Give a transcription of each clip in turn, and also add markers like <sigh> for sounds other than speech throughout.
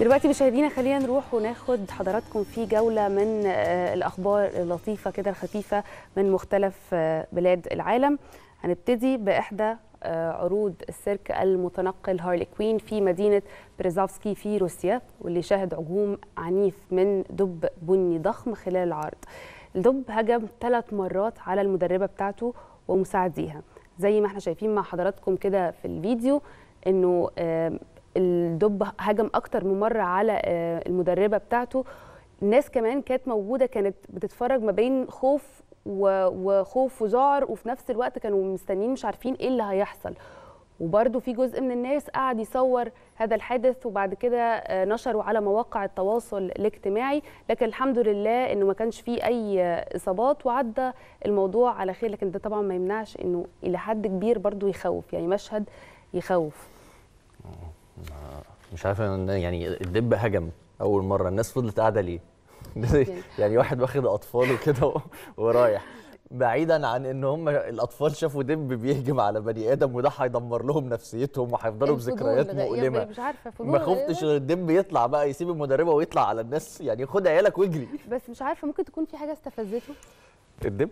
دلوقتي مشاهدينا خلينا نروح وناخد حضراتكم في جوله من آه، الاخبار اللطيفه كده الخفيفه من مختلف آه، بلاد العالم هنبتدي باحدى آه، عروض السيرك المتنقل هارلي كوين في مدينة بريزافسكي في روسيا واللي شهد هجوم عنيف من دب بني ضخم خلال العرض الدب هجم ثلاث مرات على المدربة بتاعته ومساعديها زي ما احنا شايفين مع حضراتكم كده في الفيديو انه الدب هجم اكتر من مره على آه، المدربه بتاعته ناس كمان كانت موجوده كانت بتتفرج ما بين خوف وخوف وذعر وفي نفس الوقت كانوا مستنيين مش عارفين ايه اللي هيحصل وبرده في جزء من الناس قعد يصور هذا الحدث وبعد كده آه، نشره على مواقع التواصل الاجتماعي لكن الحمد لله انه ما كانش فيه اي آه، اصابات وعدى الموضوع على خير لكن ده طبعا ما يمنعش انه الى حد كبير برده يخوف يعني مشهد يخوف مش عارف يعني الدب هجم اول مره الناس فضلت قاعده ليه <laughs> يعني واحد واخد اطفاله كده ورايح بعيدا عن ان هم الاطفال شافوا دب بيهجم على بني ادم وده هيدمر لهم نفسيتهم وهيفضلوا بذكريات مؤلمه مش عارفه ما خفتش غير الدب يطلع بقى يسيب المدربه ويطلع على الناس يعني خد عيالك واجري بس مش عارفه ممكن تكون في حاجه استفزته الدب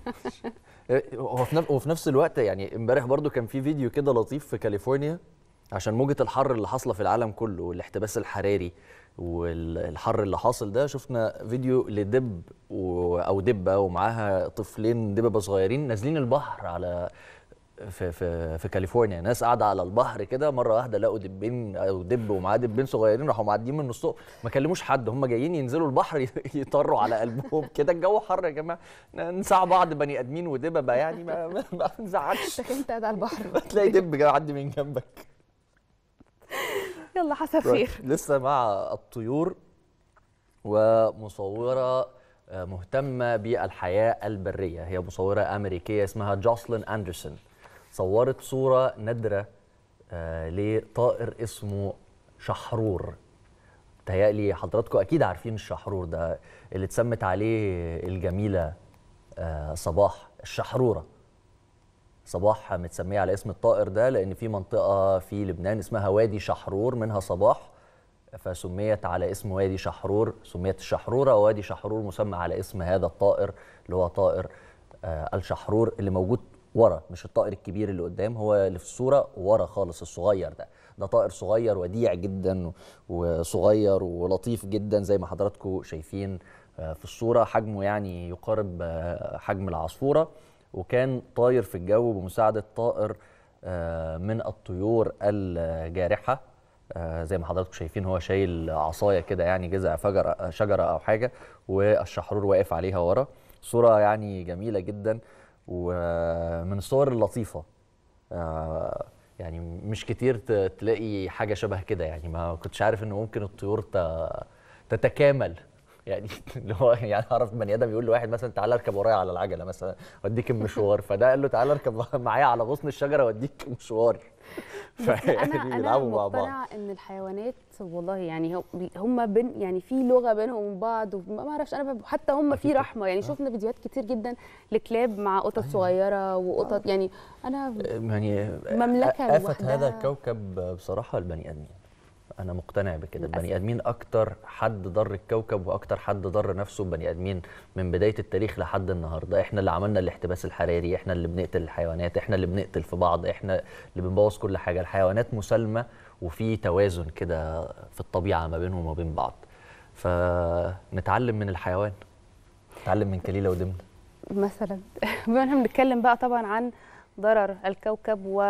<laughs> إيه، هو في نفس الوقت يعني امبارح برضو كان في فيديو كده لطيف في كاليفورنيا عشان موجه الحر اللي حاصله في العالم كله والاحتباس الحراري والحر اللي حاصل ده شفنا فيديو لدب و... او دبه ومعاها طفلين دببه صغيرين نازلين البحر على في في في كاليفورنيا ناس قاعده على البحر كده مره واحده لقوا دبين او دب ومعاه دبين صغيرين راحوا معديين من نصهم ما كلموش حد هم جايين ينزلوا البحر <laughs> يطروا على قلبهم كده الجو حر يا جماعه نساع بعض بني ادمين ودببه يعني ما ما, ما نزعلش انت قاعد على البحر <laughs> تلاقي دب عدي من جنبك يلا حسافير لسه مع الطيور ومصوره آه، مهتمه بالحياه البريه هي مصوره امريكيه اسمها جوسلين اندرسون صورت صوره نادره آه، لطائر اسمه شحرور تهيألي حضراتكم اكيد عارفين الشحرور ده اللي اتسمت عليه الجميله آه، صباح الشحروره صباح متسميه على اسم الطائر ده لان في منطقه في لبنان اسمها وادي شحرور منها صباح فسميت على اسم وادي شحرور سميت الشحروره ووادي شحرور مسمى على اسم هذا الطائر اللي هو طائر آه الشحرور اللي موجود ورا مش الطائر الكبير اللي قدام هو اللي في الصوره ورا خالص الصغير ده ده طائر صغير وديع جدا وصغير ولطيف جدا زي ما حضراتكم شايفين آه، في الصوره حجمه يعني يقارب آه، حجم العصفوره وكان طاير في الجو بمساعدة طائر آه، من الطيور الجارحة آه، زي ما حضراتكم شايفين هو شايل عصاية كده يعني جذع فجرة شجرة أو حاجة والشحرور واقف عليها ورا صورة يعني جميلة جدا ومن الصور اللطيفة آه، يعني مش كتير تلاقي حاجة شبه كده يعني ما كنتش عارف إن ممكن الطيور تتكامل يعني <laughs> اللي هو يعني اعرف بني ادم يقول لواحد مثلا تعالى اركب ورايا على العجله مثلا اوديك المشوار فده قال له تعالى اركب <laughs> معايا على غصن الشجره اوديك مشوار فيعني <laughs> بيلعبوا مع بعض انا ان الحيوانات والله يعني هم بين يعني في لغه بينهم وبين بعض وما اعرفش انا حتى هم في رحمه يعني آه. شفنا فيديوهات كتير جدا لكلاب مع قطط أيوه. صغيره وقطط آه. يعني انا يعني مملكه آفة هذا الكوكب بصراحه البني ادمين انا مقتنع بكده البني ادمين اكتر حد ضر الكوكب واكتر حد ضر نفسه بني ادمين من بدايه التاريخ لحد النهارده احنا اللي عملنا الاحتباس الحراري احنا اللي بنقتل الحيوانات احنا اللي بنقتل في بعض احنا اللي بنبوظ كل حاجه الحيوانات مسالمه وفي توازن كده في الطبيعه ما بينهم وما بين بعض فنتعلم من الحيوان نتعلم من كليله ودمنه مثلا <laughs> بما احنا بنتكلم بقى طبعا عن ضرر الكوكب و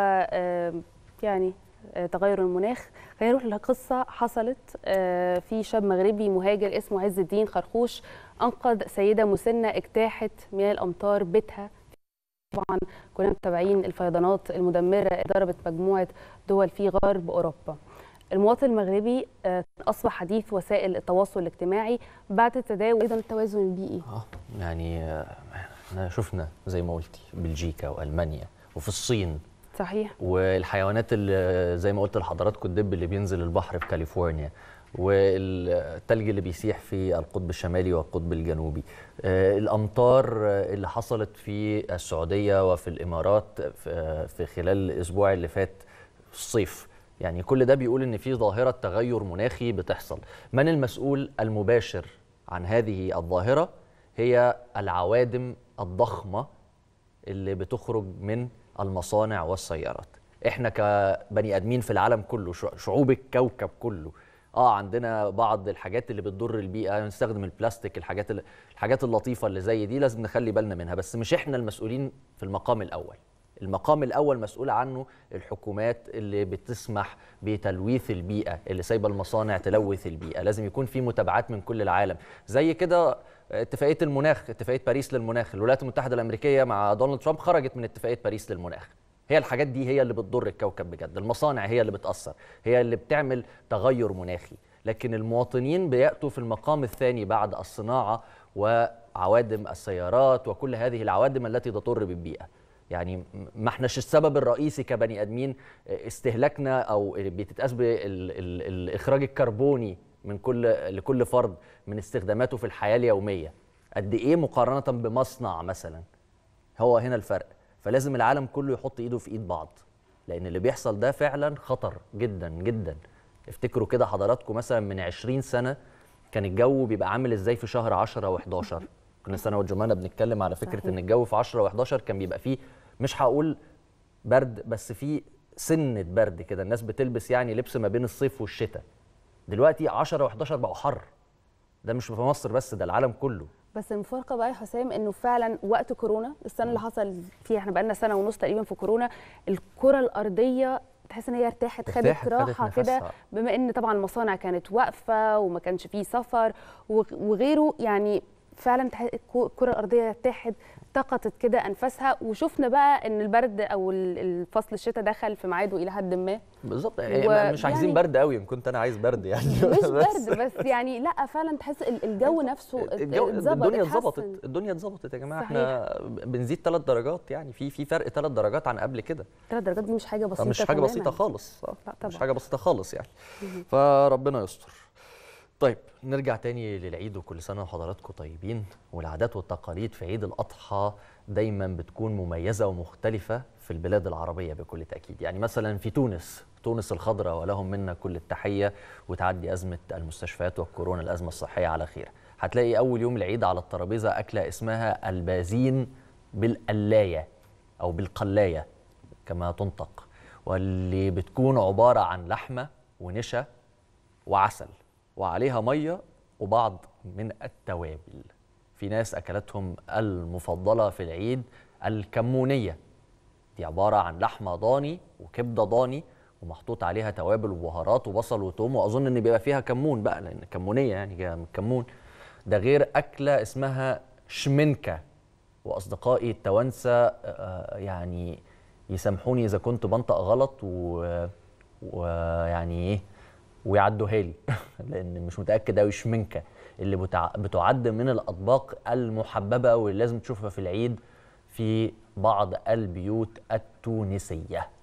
يعني آه، تغير المناخ خلينا نروح لقصه حصلت آه، في شاب مغربي مهاجر اسمه عز الدين خرخوش انقذ سيده مسنه اجتاحت مياه الامطار بيتها طبعا كنا متابعين الفيضانات المدمره اللي ضربت مجموعه دول في غرب اوروبا المواطن المغربي آه، اصبح حديث وسائل التواصل الاجتماعي بعد التداول ايضا التوازن البيئي اه يعني احنا شفنا زي ما قلتي بلجيكا والمانيا وفي الصين صحيح والحيوانات اللي زي ما قلت لحضراتكم الدب اللي بينزل البحر في كاليفورنيا والثلج اللي بيسيح في القطب الشمالي والقطب الجنوبي آه، الامطار اللي حصلت في السعوديه وفي الامارات في خلال الاسبوع اللي فات الصيف يعني كل ده بيقول ان في ظاهره تغير مناخي بتحصل من المسؤول المباشر عن هذه الظاهره هي العوادم الضخمه اللي بتخرج من المصانع والسيارات احنا كبني ادمين في العالم كله شعوب الكوكب كله اه عندنا بعض الحاجات اللي بتضر البيئه نستخدم البلاستيك الحاجات الحاجات اللطيفه اللي زي دي لازم نخلي بالنا منها بس مش احنا المسؤولين في المقام الاول المقام الاول مسؤول عنه الحكومات اللي بتسمح بتلويث البيئه اللي سايبه المصانع تلوث البيئه لازم يكون في متابعات من كل العالم زي كده اتفاقيه المناخ اتفاقيه باريس للمناخ الولايات المتحده الامريكيه مع دونالد ترامب خرجت من اتفاقيه باريس للمناخ هي الحاجات دي هي اللي بتضر الكوكب بجد المصانع هي اللي بتاثر هي اللي بتعمل تغير مناخي لكن المواطنين بياتوا في المقام الثاني بعد الصناعه وعوادم السيارات وكل هذه العوادم التي تضر بالبيئه يعني ما احناش السبب الرئيسي كبني ادمين آه، استهلاكنا او بتتقاس بالاخراج الكربوني من كل لكل فرد من استخداماته في الحياه اليوميه قد ايه مقارنه بمصنع مثلا هو هنا الفرق فلازم العالم كله يحط ايده في ايد بعض لان اللي بيحصل ده فعلا خطر جدا جدا افتكروا كده حضراتكم مثلا من 20 سنه كان الجو بيبقى عامل ازاي في شهر 10 و11 كنا السنه والجمانه بنتكلم على فكره صحيح. ان الجو في 10 و11 كان بيبقى فيه مش هقول برد بس فيه سنه برد كده الناس بتلبس يعني لبس ما بين الصيف والشتاء دلوقتي 10 و11 بقوا حر ده مش في مصر بس ده العالم كله بس المفارقه بقى يا حسام انه فعلا وقت كورونا السنه اللي حصل فيها احنا بقالنا سنه ونص تقريبا في كورونا الكره الارضيه تحس ان هي ارتاحت خدت راحه كده بما ان طبعا المصانع كانت واقفه وما كانش فيه سفر وغيره يعني فعلا الكره الارضيه تحت التقطت كده انفاسها وشفنا بقى ان البرد او الفصل الشتاء دخل في ميعاده الى حد ما بالظبط يعني و... مش عايزين يعني... برد قوي ان كنت انا عايز برد يعني مش <laughs> بس برد بس يعني لا فعلا تحس الجو نفسه الجو الدنيا اتظبطت الدنيا اتظبطت يا جماعه صحيح. احنا بنزيد ثلاث درجات يعني في في فرق ثلاث درجات عن قبل كده ثلاث درجات دي مش حاجه بسيطه مش حاجه بسيطه خالص آه. مش حاجه بسيطه خالص يعني فربنا يستر طيب نرجع تاني للعيد وكل سنة وحضراتكم طيبين والعادات والتقاليد في عيد الأضحى دايما بتكون مميزة ومختلفة في البلاد العربية بكل تأكيد يعني مثلا في تونس تونس الخضراء ولهم منا كل التحية وتعدي أزمة المستشفيات والكورونا الأزمة الصحية على خير هتلاقي أول يوم العيد على الترابيزة أكلة اسمها البازين بالقلاية أو بالقلاية كما تنطق واللي بتكون عبارة عن لحمة ونشا وعسل وعليها ميه وبعض من التوابل في ناس اكلتهم المفضله في العيد الكمونيه دي عباره عن لحمه ضاني وكبده ضاني ومحطوط عليها توابل وبهارات وبصل وتوم واظن ان بيبقى فيها كمون بقى لان كمونيه يعني جايه من الكمون ده غير اكله اسمها شمنكه واصدقائي التوانسه آه، آه، يعني يسامحوني اذا كنت بنطق غلط ويعني و... يعني ايه ويعدوها لي <laughs> لان مش متاكد قوي شمنكه اللي بتع... بتعد من الاطباق المحببه واللي لازم تشوفها في العيد في بعض البيوت التونسيه